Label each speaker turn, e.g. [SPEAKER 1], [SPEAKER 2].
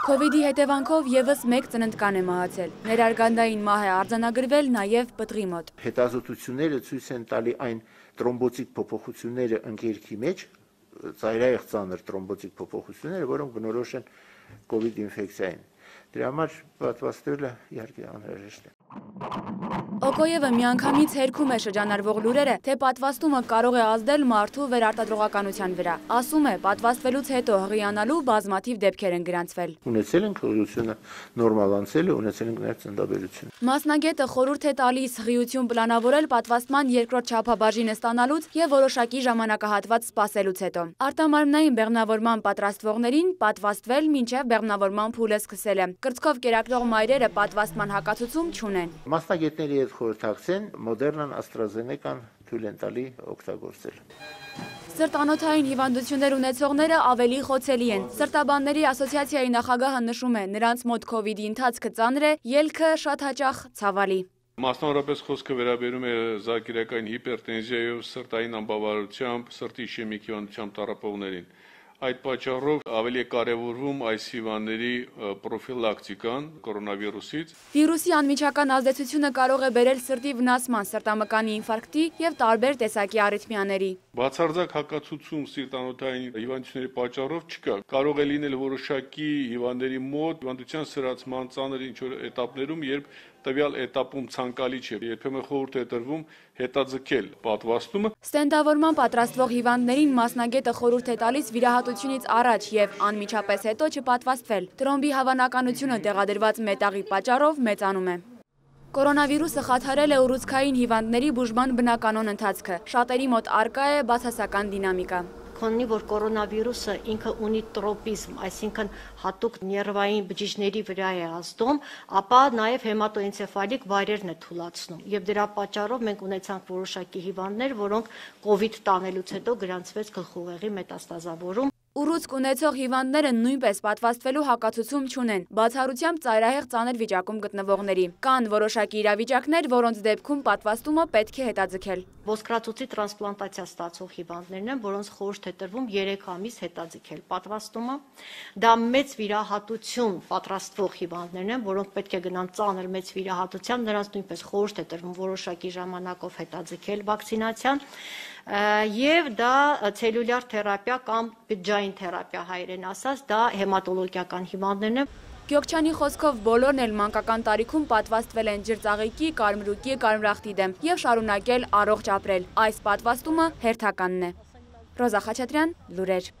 [SPEAKER 1] Քովիդի հետևանքով եւս մեկ ծննդկան է մահացել։ Ներարգանդային մահ է արձանագրվել նաեւ պտղի մոտ։
[SPEAKER 2] Հետազոտությունները ցույց են տալի այն տրոմբոցիտ փոփոխությունները ընկերքի մեջ, ծայրահեղ ծանր տրոմբոցիկ փոփոխությունները, որոնք բնորոշ են COVID ինֆեկցիային։ Դրա համար պատվաստելը իհարկե անհրաժեշտ է։
[SPEAKER 1] Օկոևը միանգամից հերքում է շրջանարվող լուրերը, թե պատվաստումը կարող է ազդել մարդու վերարտադրողականության վրա։ Ասում է, պատվաստվելուց հետո հղիանալու բազմաթիվ դեպքեր են գրանցվել։
[SPEAKER 2] Ունեցել ենք հղիությունը նորմալանցել է, ունեցել ենք նաև ծնդաբերություն։
[SPEAKER 1] Մասնագետը խորհուրդ է տալիս հղիություն պլանավորել պատվաստման երկրորդ չափաբաժինը ստանալուց եւ որոշակի ժամանակահատված սպասելուց հետո։ Արտամարմնային բեղմնավորման պատրաստվողներին պատվաստվել մինչև բեղմնավորման փուլը սկսելը։ Կրծքով կերակրող մայրերը պատվաստման հակացուցում
[SPEAKER 2] չունեն։ Մասնագետների հետ եւ խորհրդակցեն մոդեռնան աստրազենեկան թույլ են տալի օգտագործել
[SPEAKER 1] Սրտանոթային հիվանդություններ ունեցողները ավելի խոցելի են։ Սրտաբանների ասոցիացիայի նախագահը նշում է, նրանց մոտ կովիդի ընթացքը ծանր է, ելքը շատ հաճախ ցավալի։
[SPEAKER 3] Մասնավորապես խոսքը վերաբերում է զակիրակային հիպերտենզիայով, սրտային անբավարարությամբ, սրտի իշեմիկ հիվանդությամբ տառապողներին։ Այդ պատճառով ավելի է կարևորվում այս հիվանդների պրոֆիլակտիկան կորոնավիրուսից։
[SPEAKER 1] Վիրուսի անմիջական ազդեցությունը կարող է բերել սրտի վնասման, սրտամկանի ինֆարկտի եւ տարբեր տեսակի արիթմիաների։
[SPEAKER 3] Բացարձակ հակացուցում սիրտանոթային հիվանդությունների պատճառով չկա։ Կարող է լինել որոշակի հիվանդների մոտ հիվանդության սրացման ծանր ինչ որ этаպներում, երբ տվյալ этаպում ցանկալի չէ։ Երբեմն խորհուրդ է տրվում հետաձգել պատվաստումը։
[SPEAKER 1] Ստենդավորման պատրաստվող հիվանդներին մասնագետը խորհուրդ է տալիս վիրահատությունից առաջ եւ անմիջապես հետո չպատվաստվել։ Տրոմբի հավանականությունը տեղադրված մետաղի պատճառով մեծանում է։ Կորոնավիրուսը խաթարել է ուռուցքային հիվանդների բուժման բնականոն ընթացքը։ Շատերի մոտ արկա է բացասական դինամիկա քոննի, որ կորոնավիրուսը ինքը ունի տրոպիզմ,
[SPEAKER 4] այսինքն հատուկ նervային բջիջների վրա է ազդում, ապա նաև հեմատոէնցեֆալիկ վայրերն է թուլացնում։ Եվ դրա պատճառով մենք ունեցանք որոշակի հիվանդներ, որոնք
[SPEAKER 1] COVID տանելուց հետո գրանցվեց գլխուղեղի մետաստազավորում։ Ուռուցք ունեցող հիվանդները նույնպես պատվաստվելու հակացուցում չունեն, բացառությամբ ծայրահեղ ծանր վիճակում գտնվողների։ Կան որոշակի իրավիճակներ, որոնց դեպքում պատվաստումը պետք է հետաձգել։ Ոսկրածուցի տրանսպլանտացիա
[SPEAKER 4] ստացող հիվանդներն են, որոնց խորհուրդ է տրվում 3 ամիս հետաձգել պատվաստումը։ Դա մեծ վիրահատություն պատրաստվող հիվանդներն են, որոնք պետք է գնան ծանր մեծ վիրահատությամբ, նրանց նույնպես խորհուրդ է տրվում որոշակի ժամանակով հետաձգել վակցինացիան։ Եվ դա ցելյուլյար թերապիա կամ բջջային բջջային թերապիա հայերեն ասած, դա
[SPEAKER 1] հեմատոլոգիական հիվանդներն են։ Գյոքչյանի խոսքով բոլորն էլ մանկական տարիքում պատվաստվել են ջրծաղիկի, կարմրուկի, կարմրախտի դեմ եւ շարունակել առողջ ապրել։ Այս պատվաստումը հերթականն է։ Ռոզա Խաչատրյան, Լուրեր։